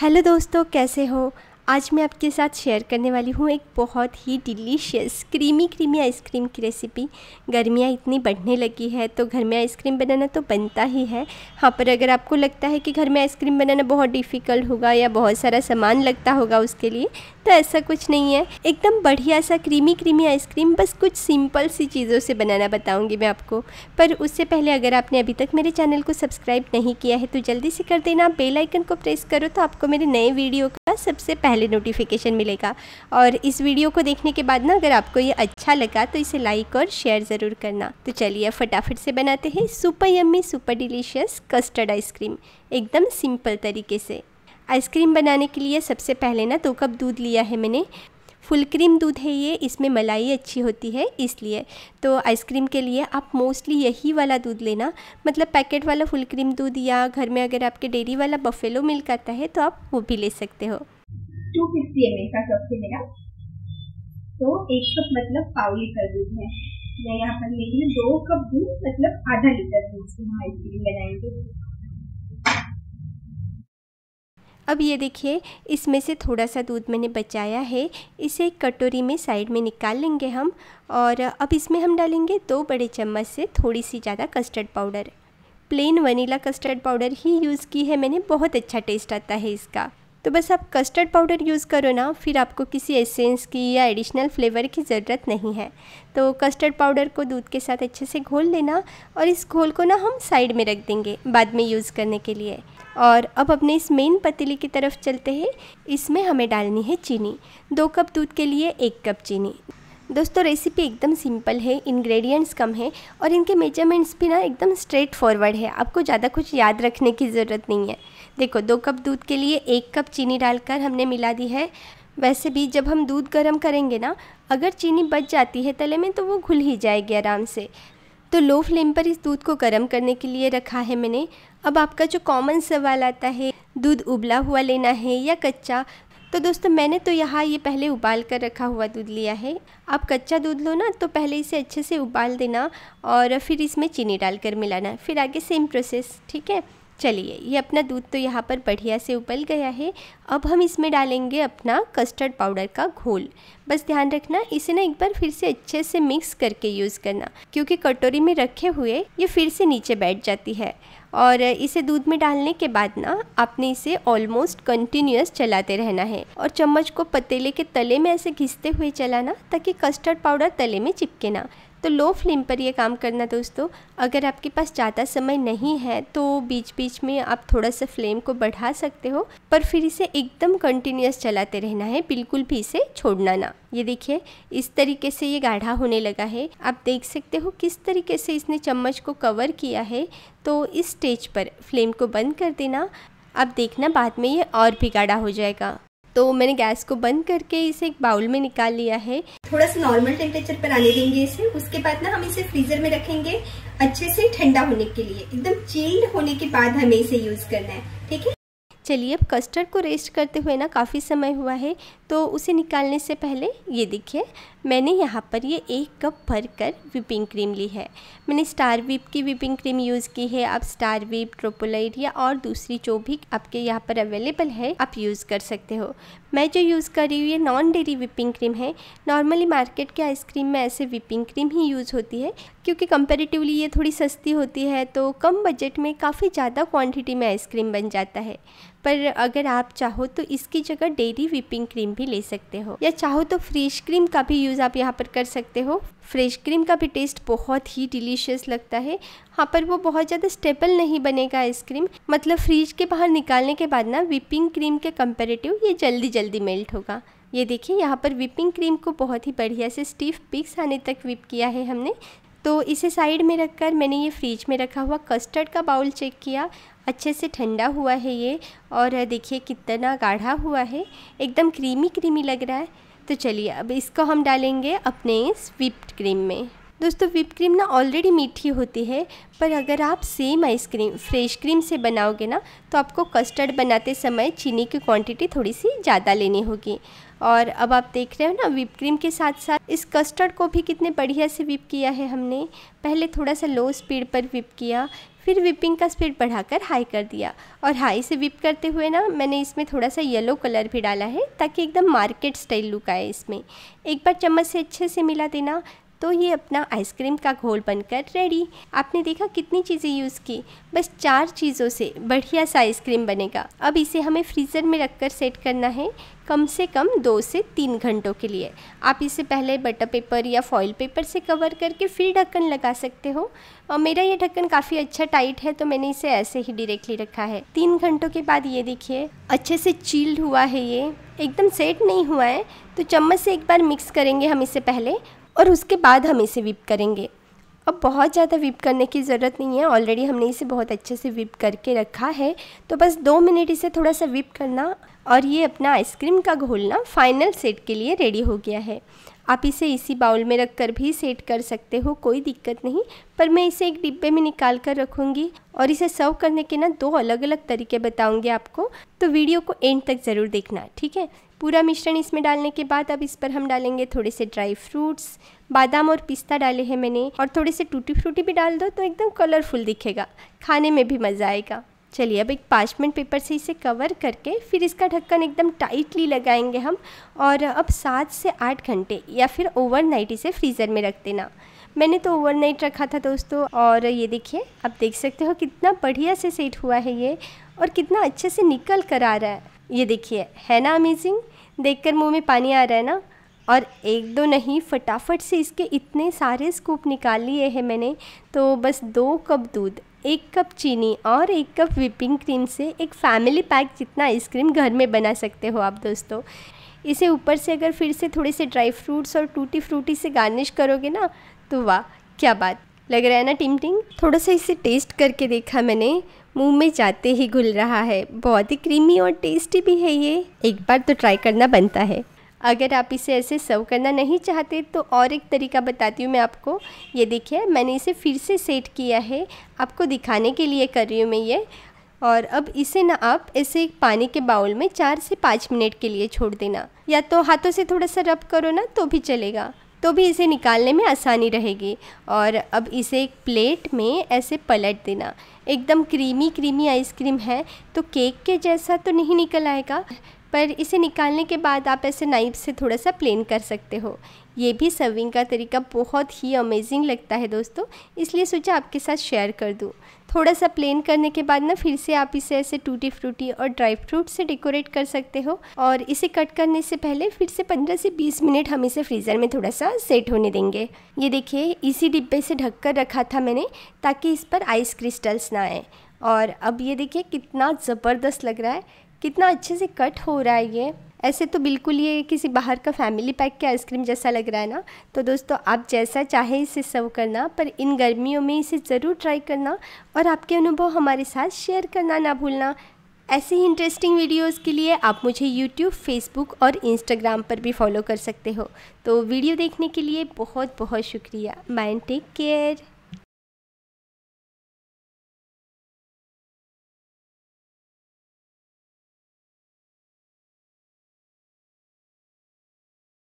hello दोस्तों कैसे हो आज मैं आपके साथ शेयर करने वाली हूँ एक बहुत ही डिलीशियस क्रीमी क्रीमी आइसक्रीम की रेसिपी गर्मियाँ इतनी बढ़ने लगी है तो घर में आइसक्रीम बनाना तो बनता ही है हाँ पर अगर आपको लगता है कि घर में आइसक्रीम बनाना बहुत डिफ़िकल्ट होगा या बहुत सारा सामान लगता होगा उसके लिए तो ऐसा कुछ नहीं है एकदम बढ़िया सा क्रीमी क्रीमी आइसक्रीम बस कुछ सिंपल सी चीज़ों से बनाना बताऊंगी मैं आपको पर उससे पहले अगर आपने अभी तक मेरे चैनल को सब्सक्राइब नहीं किया है तो जल्दी से कर देना बेल आइकन को प्रेस करो तो आपको मेरे नए वीडियो का सबसे पहले नोटिफिकेशन मिलेगा और इस वीडियो को देखने के बाद ना अगर आपको ये अच्छा लगा तो इसे लाइक और शेयर ज़रूर करना तो चलिए फटाफट से बनाते हैं super yummy super delicious custard ice cream एकदम सिंपल तरीके से आइसक्रीम बनाने के लिए सबसे पहले ना दो कप दूध लिया है मैंने फुल क्रीम दूध है ये इसमें मलाई अच्छी होती है इसलिए तो आइसक्रीम के लिए आप मोस्टली यही वाला दूध लेना मतलब पैकेट वाला फुल क्रीम दूध या घर में अगर आपके डेयरी वाला बफेलो मिल्क आता है तो आप वो भी ले सकते हो टू फिफ्टी एम एल का कप है मेरा तो एक कप मतलब पाव लीटर दूध है मैं यहाँ पर लेकिन दो कप दूध मतलब आधा लीटर दूध से हम आइसक्रीम बनाएंगे अब ये देखिए इसमें से थोड़ा सा दूध मैंने बचाया है इसे एक कटोरी में साइड में निकाल लेंगे हम और अब इसमें हम डालेंगे दो बड़े चम्मच से थोड़ी सी ज़्यादा custard powder plain vanilla custard powder ही यूज़ की है मैंने बहुत अच्छा टेस्ट आता है इसका तो बस आप कस्टर्ड पाउडर यूज़ करो ना फिर आपको किसी एसेंस की या एडिशनल फ्लेवर की ज़रूरत नहीं है तो कस्टर्ड पाउडर को दूध के साथ अच्छे से घोल लेना और इस घोल को ना हम साइड में रख देंगे बाद में यूज़ करने के लिए और अब अपने इस मेन पतीली की तरफ चलते हैं इसमें हमें डालनी है चीनी दो कप दूध के लिए एक कप चीनी दोस्तों रेसिपी एकदम सिंपल है इंग्रेडिएंट्स कम है और इनके मेजरमेंट्स भी ना एकदम स्ट्रेट फॉरवर्ड है आपको ज़्यादा कुछ याद रखने की ज़रूरत नहीं है देखो दो कप दूध के लिए एक कप चीनी डालकर हमने मिला दी है वैसे भी जब हम दूध गर्म करेंगे ना अगर चीनी बच जाती है तले में तो वो घुल ही जाएगी आराम से तो लो फ्लेम पर इस दूध को गर्म करने के लिए रखा है मैंने अब आपका जो कॉमन सवाल आता है दूध उबला हुआ लेना है या कच्चा तो दोस्तों मैंने तो यहाँ ये पहले उबाल कर रखा हुआ दूध लिया है आप कच्चा दूध लो ना तो पहले इसे अच्छे से उबाल देना और फिर इसमें चीनी डालकर मिलाना फिर आगे सेम प्रोसेस ठीक है चलिए ये अपना दूध तो यहाँ पर बढ़िया से उबल गया है अब हम इसमें डालेंगे अपना कस्टर्ड पाउडर का घोल बस ध्यान रखना इसे ना एक बार फिर से अच्छे से मिक्स करके यूज़ करना क्योंकि कटोरी में रखे हुए ये फिर से नीचे बैठ जाती है और इसे दूध में डालने के बाद ना आपने इसे ऑलमोस्ट कंटिन्यूस चलाते रहना है और चम्मच को पतीले के तले में ऐसे घिसते हुए चलाना ताकि कस्टर्ड पाउडर तले में चिपके ना तो लो फ्लेम पर ये काम करना दोस्तों अगर आपके पास ज़्यादा समय नहीं है तो बीच बीच में आप थोड़ा सा फ्लेम को बढ़ा सकते हो पर फिर इसे एकदम कंटिन्यूस चलाते रहना है बिल्कुल भी इसे छोड़ना ना ये देखिए इस तरीके से ये गाढ़ा होने लगा है आप देख सकते हो किस तरीके से इसने चम्मच को कवर किया है तो इस स्टेज पर फ्लेम को बंद कर देना अब देखना बाद में ये और भी गाढ़ा हो जाएगा तो मैंने गैस को बंद करके इसे एक बाउल में निकाल लिया है थोड़ा सा नॉर्मल टेम्परेचर पर आने देंगे इसे उसके बाद ना हम इसे फ्रीजर में रखेंगे अच्छे से ठंडा होने के लिए एकदम चिल्ड होने के बाद हमें इसे यूज करना है ठीक है चलिए अब कस्टर्ड को रेस्ट करते हुए ना काफ़ी समय हुआ है तो उसे निकालने से पहले ये देखिए मैंने यहाँ पर ये एक कप भर कर विपिंग क्रीम ली है मैंने स्टार विप की विपिंग क्रीम यूज़ की है आप स्टार विप ट्रोपोलाइट या और दूसरी जो भी आपके यहाँ पर अवेलेबल है आप यूज़ कर सकते हो मैं जो यूज़ कर रही हूँ ये नॉन डेरी विपिंग क्रीम है नॉर्मली मार्केट के आइसक्रीम में ऐसे विपिंग क्रीम ही यूज़ होती है क्योंकि कंपेरेटिवली ये थोड़ी सस्ती होती है तो कम बजट में काफ़ी ज़्यादा क्वांटिटी में आइसक्रीम बन जाता है पर अगर आप चाहो तो इसकी जगह डेरी व्हिपिंग क्रीम भी ले सकते हो या चाहो तो फ्रेश क्रीम का भी यूज़ आप यहाँ पर कर सकते हो फ्रेश क्रीम का भी टेस्ट बहुत ही डिलीशियस लगता है हाँ पर वो बहुत ज़्यादा स्टेबल नहीं बनेगा आइसक्रीम मतलब फ्रिज के बाहर निकालने के बाद ना व्हिपिंग क्रीम के कंपेरेटिव ये जल्दी जल्दी मेल्ट होगा ये देखिए यहाँ पर व्हिपिंग क्रीम को बहुत ही बढ़िया से स्टीफ पिक्स आने तक व्हिप किया है हमने तो इसे साइड में रखकर मैंने ये फ्रिज में रखा हुआ कस्टर्ड का बाउल चेक किया अच्छे से ठंडा हुआ है ये और देखिए कितना गाढ़ा हुआ है एकदम क्रीमी क्रीमी लग रहा है तो चलिए अब इसको हम डालेंगे अपने इस विप्ड क्रीम में दोस्तों विप क्रीम ना ऑलरेडी मीठी होती है पर अगर आप सेम आइसक्रीम फ्रेश क्रीम से बनाओगे ना तो आपको कस्टर्ड बनाते समय चीनी की क्वांटिटी थोड़ी सी ज़्यादा लेनी होगी और अब आप देख रहे हो ना विप क्रीम के साथ साथ इस कस्टर्ड को भी कितने बढ़िया से विप किया है हमने पहले थोड़ा सा लो स्पीड पर विप किया फिर विपिंग का स्पीड बढ़ाकर हाई कर दिया और हाई से विप करते हुए ना मैंने इसमें थोड़ा सा येलो कलर भी डाला है ताकि एकदम मार्केट स्टाइल लुक आए इसमें एक बार चम्मच से अच्छे से मिला देना तो ये अपना आइसक्रीम का घोल बनकर रेडी आपने देखा कितनी चीज़ें यूज़ की बस चार चीज़ों से बढ़िया सा आइसक्रीम बनेगा अब इसे हमें फ्रीज़र में रख कर सेट करना है कम से कम दो से तीन घंटों के लिए आप इसे पहले बटर पेपर या फॉइल पेपर से कवर करके फिर ढक्कन लगा सकते हो और मेरा ये ढक्कन काफ़ी अच्छा टाइट है तो मैंने इसे ऐसे ही डायरेक्टली रखा है तीन घंटों के बाद ये देखिए अच्छे से चील्ड हुआ है ये एकदम सेट नहीं हुआ है तो चम्मच से एक बार मिक्स करेंगे हम इसे पहले और उसके बाद हम इसे विप करेंगे अब बहुत ज़्यादा विप करने की ज़रूरत नहीं है ऑलरेडी हमने इसे बहुत अच्छे से विप करके रखा है तो बस दो मिनट इसे थोड़ा सा विप करना और ये अपना आइसक्रीम का घोलना फाइनल सेट के लिए रेडी हो गया है आप इसे इसी बाउल में रख कर भी सेट कर सकते हो कोई दिक्कत नहीं पर मैं इसे एक डिब्बे में निकाल कर रखूँगी और इसे सर्व करने के ना दो अलग अलग तरीके बताऊँगी आपको तो वीडियो को एंड तक ज़रूर देखना ठीक है पूरा मिश्रण इसमें डालने के बाद अब इस पर हम डालेंगे थोड़े से ड्राई फ्रूट्स बादाम और पिस्ता डाले हैं मैंने और थोड़े से टूटी फ्रूटी भी डाल दो तो एकदम कलरफुल दिखेगा खाने में भी मज़ा आएगा चलिए अब एक पार्चमेंट पेपर से इसे कवर करके फिर इसका ढक्कन एकदम टाइटली लगाएंगे हम और अब सात से आठ घंटे या फिर ओवरनाइट इसे फ्रीज़र में रख देना मैंने तो ओवरनाइट रखा था दोस्तों और ये देखिए आप देख सकते हो कितना बढ़िया से सेट हुआ है ये और कितना अच्छे से निकल कर आ रहा है ये देखिए है ना अमेजिंग देख कर में पानी आ रहा है ना और एक दो नहीं फटाफट से इसके इतने सारे स्कूप निकाल लिए हैं मैंने तो बस दो कप दूध एक कप चीनी और एक कप व्हिपिंग क्रीम से एक फैमिली पैक जितना आइसक्रीम घर में बना सकते हो आप दोस्तों इसे ऊपर से अगर फिर से थोड़े से ड्राई फ्रूट्स और टूटी फ्रूटी से गार्निश करोगे ना तो वाह क्या बात लग रहा है ना टिम टिंग थोड़ा सा इसे टेस्ट करके देखा मैंने मुंह में जाते ही घुल रहा है बहुत ही क्रीमी और टेस्टी भी है ये एक बार तो ट्राई करना बनता है अगर आप इसे ऐसे सर्व करना नहीं चाहते तो और एक तरीका बताती हूँ मैं आपको ये देखिए मैंने इसे फिर से सेट किया है आपको दिखाने के लिए कर रही हूँ मैं ये और अब इसे ना आप ऐसे पानी के बाउल में चार से पाँच मिनट के लिए छोड़ देना या तो हाथों से थोड़ा सा रब करो ना तो भी चलेगा तो भी इसे निकालने में आसानी रहेगी और अब इसे एक प्लेट में ऐसे पलट देना एकदम क्रीमी क्रीमी आइसक्रीम है तो केक के जैसा तो नहीं निकल आएगा पर इसे निकालने के बाद आप ऐसे नाइफ से थोड़ा सा प्लेन कर सकते हो ये भी सर्विंग का तरीका बहुत ही अमेजिंग लगता है दोस्तों इसलिए सोचा आपके साथ शेयर कर दूँ थोड़ा सा प्लेन करने के बाद ना फिर से आप इसे ऐसे टूटी फ्रूटी और ड्राई फ्रूट से डेकोरेट कर सकते हो और इसे कट करने से पहले फिर से 15 से 20 मिनट हम इसे फ्रीज़र में थोड़ा सा सेट होने देंगे ये देखिए इसी डिब्बे से ढक कर रखा था मैंने ताकि इस पर आइस क्रिस्टल्स ना आए और अब ये देखिए कितना ज़बरदस्त लग रहा है कितना अच्छे से कट हो रहा है ये ऐसे तो बिल्कुल ये किसी बाहर का फैमिली पैक के आइसक्रीम जैसा लग रहा है ना तो दोस्तों आप जैसा चाहे इसे सर्व करना पर इन गर्मियों में इसे ज़रूर ट्राई करना और आपके अनुभव हमारे साथ शेयर करना ना भूलना ऐसे ही इंटरेस्टिंग वीडियोस के लिए आप मुझे यूट्यूब फेसबुक और इंस्टाग्राम पर भी फॉलो कर सकते हो तो वीडियो देखने के लिए बहुत बहुत शुक्रिया माइंड टेक केयर